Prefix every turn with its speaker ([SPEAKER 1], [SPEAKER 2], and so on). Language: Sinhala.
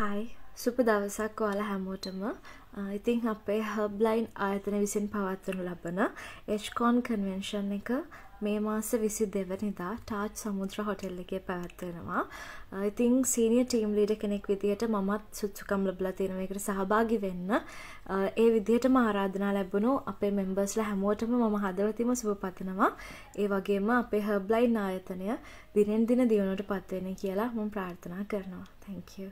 [SPEAKER 1] හයි සුප දවසක් ඔයාලා හැමෝටම ඉතිං අපේ හබ්ලයින් ආයතන විසින් පවත්වනු ලබන එච්කෝන් කන්වෙන්ෂන් එක මේ මාස විසි දෙවනිදා ටාච් සමුද්‍ර හොටෙල්ලගේ පැවැත්වෙනවා ඉතිං සීනිය ටීම් ලීඩ කෙනෙක් විදිහට මමත් සුච්චුකම් ලබලා තියෙනවකට සහභාගි වෙන්න ඒ විදිහට මාරාධනා ලැබුණු අපේ මෙම්බස්ල හැමෝටම මම හදවතිම සුපපතනවා ඒ වගේම අපේ හබ්ලයින් ආයතනය දිනෙන් දින දියුණුවට පත්වෙන කියලා මම ප්‍රාර්ථනා කරනවා තැංකව